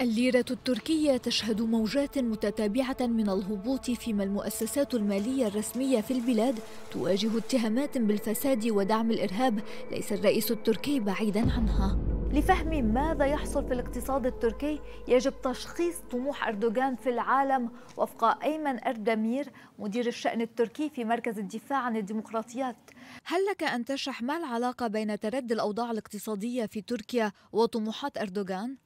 الليرة التركية تشهد موجات متتابعة من الهبوط فيما المؤسسات المالية الرسمية في البلاد تواجه اتهامات بالفساد ودعم الإرهاب ليس الرئيس التركي بعيدا عنها لفهم ماذا يحصل في الاقتصاد التركي يجب تشخيص طموح أردوغان في العالم وفق أيمن أردمير مدير الشأن التركي في مركز الدفاع عن الديمقراطيات هل لك أن تشرح ما العلاقة بين تردي الأوضاع الاقتصادية في تركيا وطموحات أردوغان؟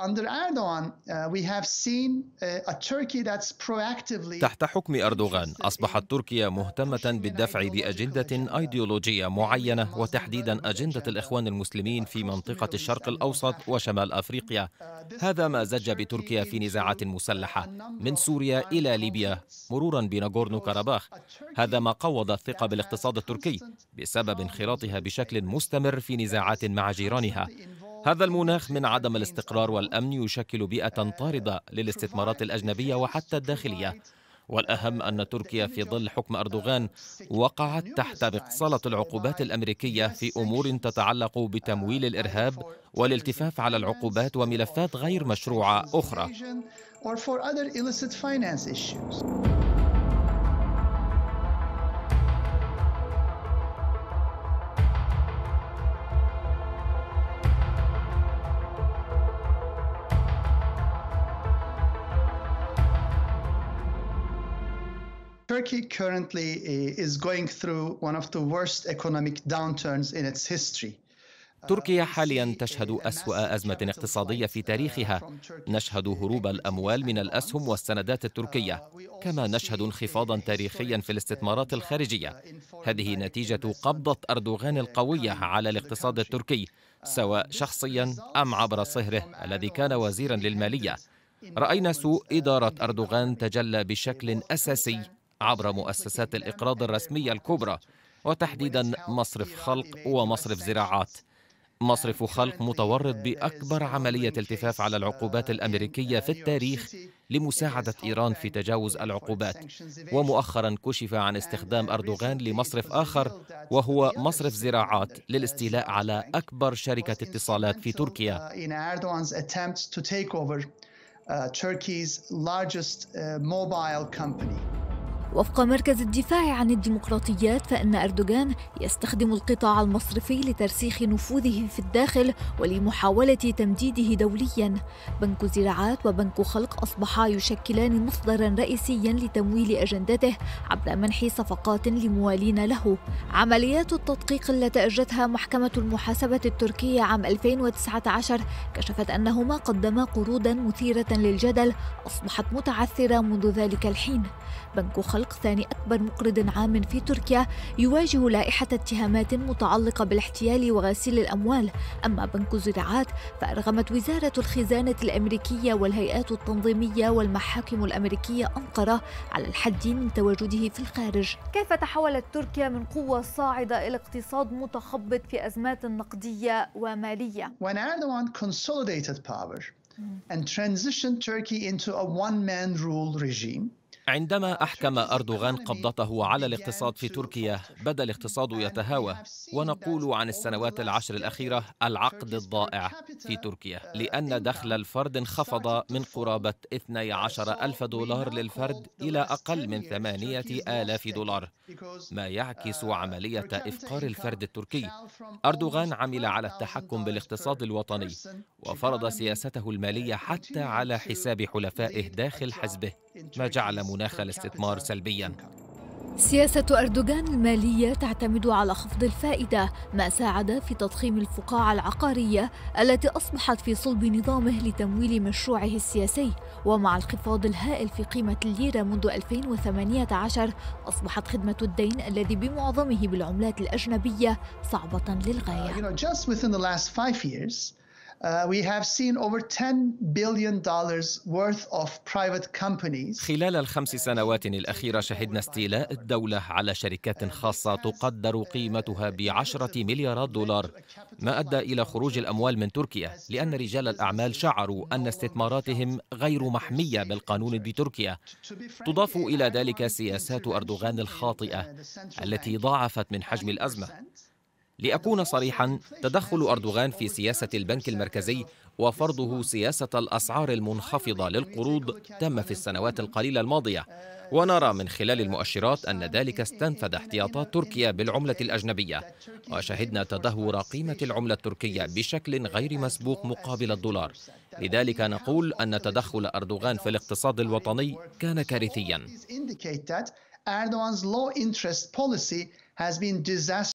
Under Erdogan, uh, we have seen uh, a Turkey that's proactively تحت حكم أردوغان أصبحت تركيا مهتمة بالدفع بأجندة أيديولوجية معينة وتحديدا أجندة الإخوان المسلمين في منطقة الشرق الأوسط وشمال أفريقيا هذا ما زج بتركيا في نزاعات مسلحة من سوريا إلى ليبيا مرورا بناغورنو كاراباخ هذا ما قوض الثقة بالاقتصاد التركي بسبب انخراطها بشكل مستمر في نزاعات مع جيرانها هذا المناخ من عدم الاستقرار والأمن يشكل بيئة طاردة للاستثمارات الأجنبية وحتى الداخلية والأهم أن تركيا في ظل حكم أردوغان وقعت تحت مقصله العقوبات الأمريكية في أمور تتعلق بتمويل الإرهاب والالتفاف على العقوبات وملفات غير مشروعة أخرى. Turkey currently eh, is going through one of the worst economic downturns in its history. تركيا uh, حاليا تشهد أسوأ أزمة اقتصادية في uh, تاريخها نشهد هروب الأموال من الأسهم uh, والسندات التركية كما نشهد انخفاضا eh, تاريخيا في eh, الاستثمارات الخارجية هذه نتيجة قبضة أردوغان القوية على الاقتصاد التركي سواء شخصيا أم عبر صهره الذي كان وزيرا للمالية رأينا سوء إدارة أردوغان تجلى بشكل أساسي عبر مؤسسات الإقراض الرسمية الكبرى وتحديدا مصرف خلق ومصرف زراعات مصرف خلق متورط بأكبر عملية التفاف على العقوبات الأمريكية في التاريخ لمساعدة إيران في تجاوز العقوبات ومؤخرا كشف عن استخدام أردوغان لمصرف آخر وهو مصرف زراعات للاستيلاء على أكبر شركة اتصالات في تركيا uh, Turkey's largest uh, mobile company. وفق مركز الدفاع عن الديمقراطيات فإن أردوغان يستخدم القطاع المصرفي لترسيخ نفوذه في الداخل ولمحاولة تمديده دوليا بنك زراعات وبنك خلق أصبحا يشكلان مصدرا رئيسيا لتمويل أجندته عبر منح صفقات لموالين له عمليات التدقيق التي أجرتها محكمة المحاسبة التركية عام 2019 كشفت أنهما قدما قروضا مثيرة للجدل أصبحت متعثرة منذ ذلك الحين بنك خلق الخلق ثاني أكبر مقرض عام في تركيا يواجه لائحة اتهامات متعلقة بالاحتيال وغسيل الأموال أما بنك الزراعات فأرغمت وزارة الخزانة الأمريكية والهيئات التنظيمية والمحاكم الأمريكية أنقرة على الحد من تواجده في الخارج كيف تحولت تركيا من قوة صاعدة إلى اقتصاد متخبط في أزمات نقدية ومالية؟ When Erdogan consolidated power and transitioned Turkey into a one-man rule regime, عندما أحكم أردوغان قبضته على الاقتصاد في تركيا بدا الاقتصاد يتهاوى ونقول عن السنوات العشر الأخيرة العقد الضائع في تركيا لأن دخل الفرد انخفض من قرابة 12 ألف دولار للفرد إلى أقل من 8000 دولار ما يعكس عملية إفقار الفرد التركي أردوغان عمل على التحكم بالاقتصاد الوطني وفرض سياسته المالية حتى على حساب حلفائه داخل حزبه ما جعل مناخ الاستثمار سلبيا سياسة أردوغان المالية تعتمد على خفض الفائدة ما ساعد في تضخيم الفقاعة العقارية التي أصبحت في صلب نظامه لتمويل مشروعه السياسي ومع الخفاض الهائل في قيمة الليرة منذ 2018 أصبحت خدمة الدين الذي بمعظمه بالعملات الأجنبية صعبة للغاية Uh, we have seen over 10 billion dollars worth of private companies. خلال الخمس سنوات الأخيرة شهدنا استيلاء الدولة على شركات خاصة تقدر قيمتها بعشرة مليارات دولار ما أدى إلى خروج الأموال من تركيا لأن رجال الأعمال شعروا أن استثماراتهم غير محمية بالقانون بتركيا تضاف إلى ذلك سياسات أردوغان الخاطئة التي ضاعفت من حجم الأزمة لأكون صريحا تدخل أردوغان في سياسة البنك المركزي وفرضه سياسة الأسعار المنخفضة للقروض تم في السنوات القليلة الماضية ونرى من خلال المؤشرات أن ذلك استنفذ احتياطات تركيا بالعملة الأجنبية وشهدنا تدهور قيمة العملة التركية بشكل غير مسبوق مقابل الدولار لذلك نقول أن تدخل أردوغان في الاقتصاد الوطني كان كارثيا